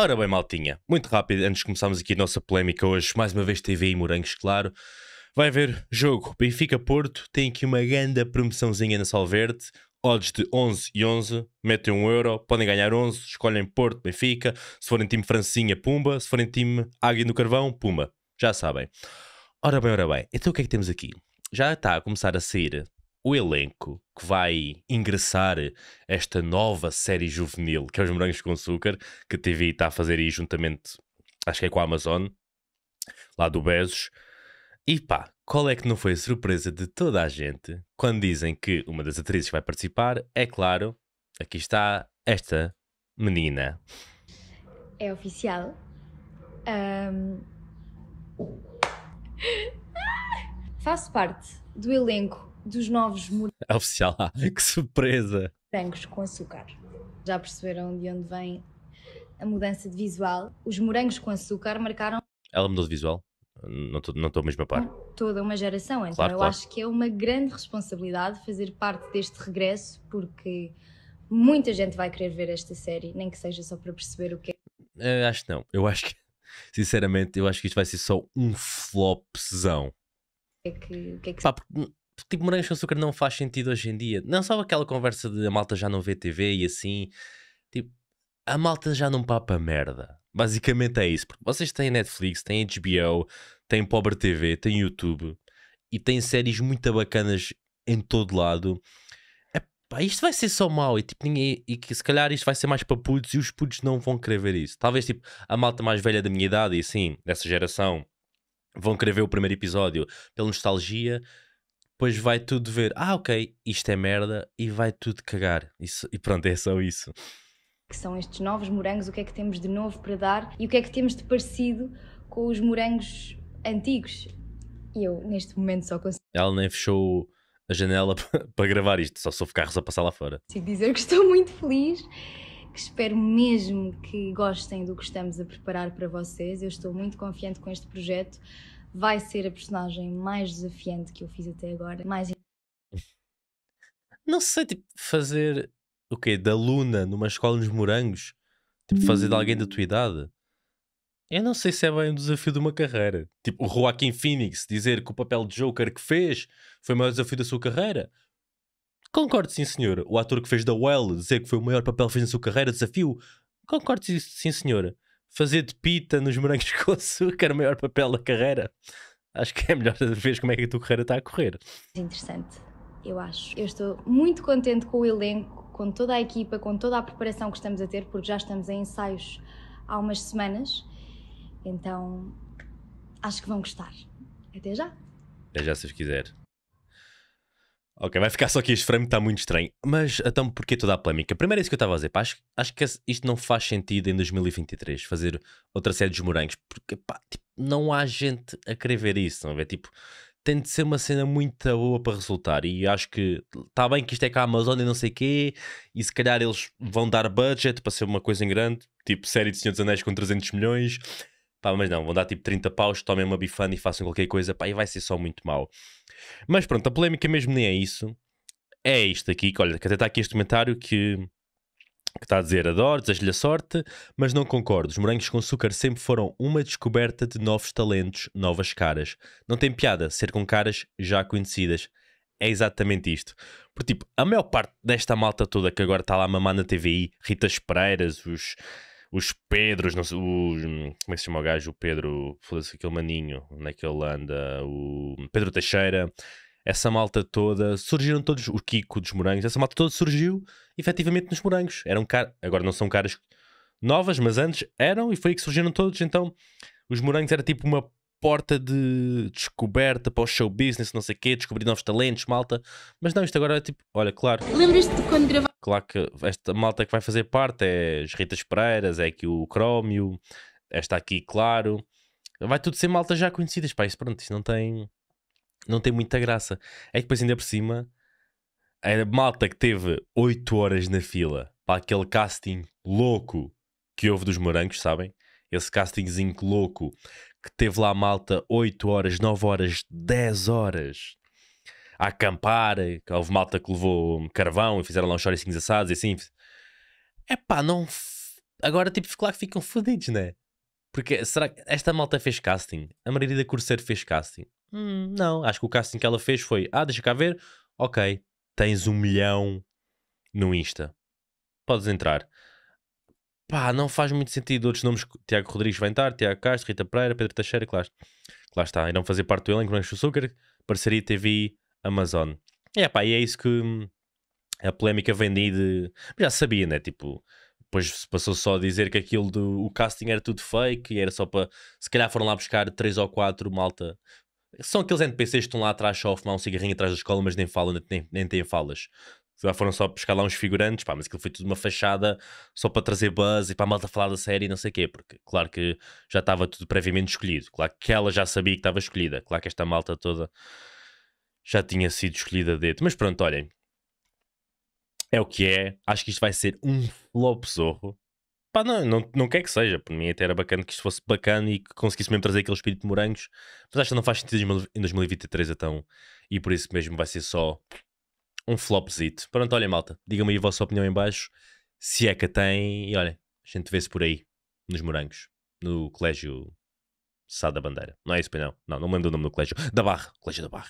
Ora bem, maltinha, muito rápido, antes de começarmos aqui a nossa polémica hoje, mais uma vez TV e morangos, claro. Vai haver jogo Benfica-Porto, tem aqui uma grande promoçãozinha na Salverde, odds de 11 e 11, metem 1 um euro, podem ganhar 11, escolhem Porto, Benfica, se forem time Francinha, Pumba, se forem time Águia do Carvão, Pumba, já sabem. Ora bem, ora bem, então o que é que temos aqui? Já está a começar a sair o elenco que vai ingressar esta nova série juvenil, que é os Morangos com Açúcar, que a TV está a fazer aí juntamente, acho que é com a Amazon, lá do Bezos. E pá, qual é que não foi a surpresa de toda a gente quando dizem que uma das atrizes que vai participar é, claro, aqui está esta menina. É oficial. Um... Faço parte do elenco dos novos morangos. Oficial, ah, que surpresa! Morangos com açúcar. Já perceberam de onde vem a mudança de visual? Os morangos com açúcar marcaram. Ela mudou de visual? Não estou não mesmo a par. Toda uma geração, então claro, eu claro. acho que é uma grande responsabilidade fazer parte deste regresso, porque muita gente vai querer ver esta série, nem que seja só para perceber o que é. Eu acho que não, eu acho que, sinceramente, eu acho que isto vai ser só um flopzão. É que, o que é que Pá, porque tipo, morangos com açúcar não faz sentido hoje em dia. Não só aquela conversa de a malta já não vê TV e assim. Tipo, a malta já não papa merda. Basicamente é isso. Porque vocês têm Netflix, têm HBO, têm Pobre TV, têm YouTube e têm séries muito bacanas em todo lado. Epá, isto vai ser só mal e, tipo, ninguém, e que se calhar isto vai ser mais para putos e os putos não vão querer ver isso. Talvez tipo a malta mais velha da minha idade e assim, dessa geração, vão querer ver o primeiro episódio pela nostalgia depois vai tudo ver, ah, ok, isto é merda e vai tudo cagar. Isso, e pronto, é só isso. Que são estes novos morangos, o que é que temos de novo para dar e o que é que temos de parecido com os morangos antigos. E eu, neste momento, só consigo. Ela nem fechou a janela para gravar isto, só soube carros a passar lá fora. Consigo dizer que estou muito feliz, que espero mesmo que gostem do que estamos a preparar para vocês. Eu estou muito confiante com este projeto vai ser a personagem mais desafiante que eu fiz até agora. Mais... Não sei, tipo, fazer o quê? Da Luna numa escola nos morangos? Tipo, fazer de alguém da hum. tua idade? Eu não sei se é bem um desafio de uma carreira. Tipo, o Joaquim Phoenix dizer que o papel de Joker que fez foi o maior desafio da sua carreira. Concordo, sim, senhora. O ator que fez da Well dizer que foi o maior papel que fez na sua carreira, desafio. Concordo, sim, senhora fazer de pita nos morangos com açúcar o maior papel da carreira. Acho que é melhor ver como é que a tua carreira está a correr. É interessante, eu acho. Eu estou muito contente com o elenco, com toda a equipa, com toda a preparação que estamos a ter, porque já estamos em ensaios há umas semanas. Então, acho que vão gostar. Até já. Até já, se quiser. Ok, vai ficar só que este frame está muito estranho. Mas então porquê toda a polémica? Primeiro é isso que eu estava a dizer, pá, acho, acho que isto não faz sentido em 2023 fazer outra série dos morangos, porque pá, tipo, não há gente a querer ver isso, não é? Tipo, tem de ser uma cena muito boa para resultar. E acho que está bem que isto é com a Amazon e não sei o quê, e se calhar eles vão dar budget para ser uma coisa em grande, tipo série de Senhor dos Anéis com 300 milhões, pá, mas não, vão dar tipo 30 paus, tomem uma bifana e façam qualquer coisa, pá, e vai ser só muito mal mas pronto, a polémica mesmo nem é isso. É isto aqui, que olha, que até está aqui este comentário que, que está a dizer: adoro, desejo-lhe a sorte, mas não concordo. Os morangos com açúcar sempre foram uma descoberta de novos talentos, novas caras. Não tem piada ser com caras já conhecidas. É exatamente isto. Porque, tipo, a maior parte desta malta toda que agora está lá a na TVI, Ritas Pereiras, os os Pedros, não sei, os, como é que se chama o gajo? O Pedro, foda-se, aquele maninho, onde é que ele anda? O Pedro Teixeira, essa malta toda, surgiram todos, o Kiko dos Morangos, essa malta toda surgiu efetivamente nos Morangos. Eram car agora não são caras novas, mas antes eram e foi aí que surgiram todos. Então os Morangos era tipo uma porta de descoberta para o show business, não sei o quê, descobrir novos talentos, malta. Mas não, isto agora é tipo, olha, claro. Lembras-te quando gravava? Claro que esta malta que vai fazer parte é as Ritas Pereiras, é aqui o Crómio, esta aqui, claro. Vai tudo ser malta já conhecidas. Pá, isso pronto, isso não tem, não tem muita graça. É que depois ainda por cima, a malta que teve 8 horas na fila para aquele casting louco que houve dos morangos, sabem? Esse castingzinho louco que teve lá a malta 8 horas, 9 horas, 10 horas a acampar, eh, que houve malta que levou carvão e fizeram lá uns choricinhos assados e assim. É pá, não. F... Agora, tipo, claro que ficam fodidos, né? Porque será que esta malta fez casting? A Margarida Corsair fez casting? Hum, não, acho que o casting que ela fez foi: ah, deixa cá ver, ok, tens um milhão no Insta, podes entrar. Pá, não faz muito sentido. Outros nomes: Tiago Rodrigues vai entrar, Tiago Castro, Rita Pereira, Pedro Teixeira, claro, lá está, irão fazer parte do elenco Branco Açúcar, parceria TV Amazon. E é pá, e é isso que a polémica vem daí de. Já sabia, né? Tipo, depois passou só a dizer que aquilo do o casting era tudo fake e era só para. Se calhar foram lá buscar 3 ou 4 malta. São aqueles NPCs que estão lá atrás só a fumar um cigarrinho atrás da escola, mas nem falam, nem, nem têm falas. Já foram só buscar lá uns figurantes, pá, mas aquilo foi tudo uma fachada só para trazer buzz e para a malta falar da série e não sei o quê, porque claro que já estava tudo previamente escolhido, claro que ela já sabia que estava escolhida, claro que esta malta toda já tinha sido escolhida a dedo. Mas pronto, olhem. É o que é. Acho que isto vai ser um flop zorro. Pá, não, não, não quer que seja. Por mim até era bacana que isto fosse bacana e que conseguisse mesmo trazer aquele espírito de morangos. Mas acho que não faz sentido em 2023 então. E por isso mesmo vai ser só um flopzito. Pronto, olhem malta. Digam-me aí a vossa opinião em baixo. Se é que a tem. E olhem, a gente vê-se por aí. Nos morangos. No colégio Sá da Bandeira. Não é isso, não. Não, não me lembro o nome do colégio. Da Barra. Colégio da Barra.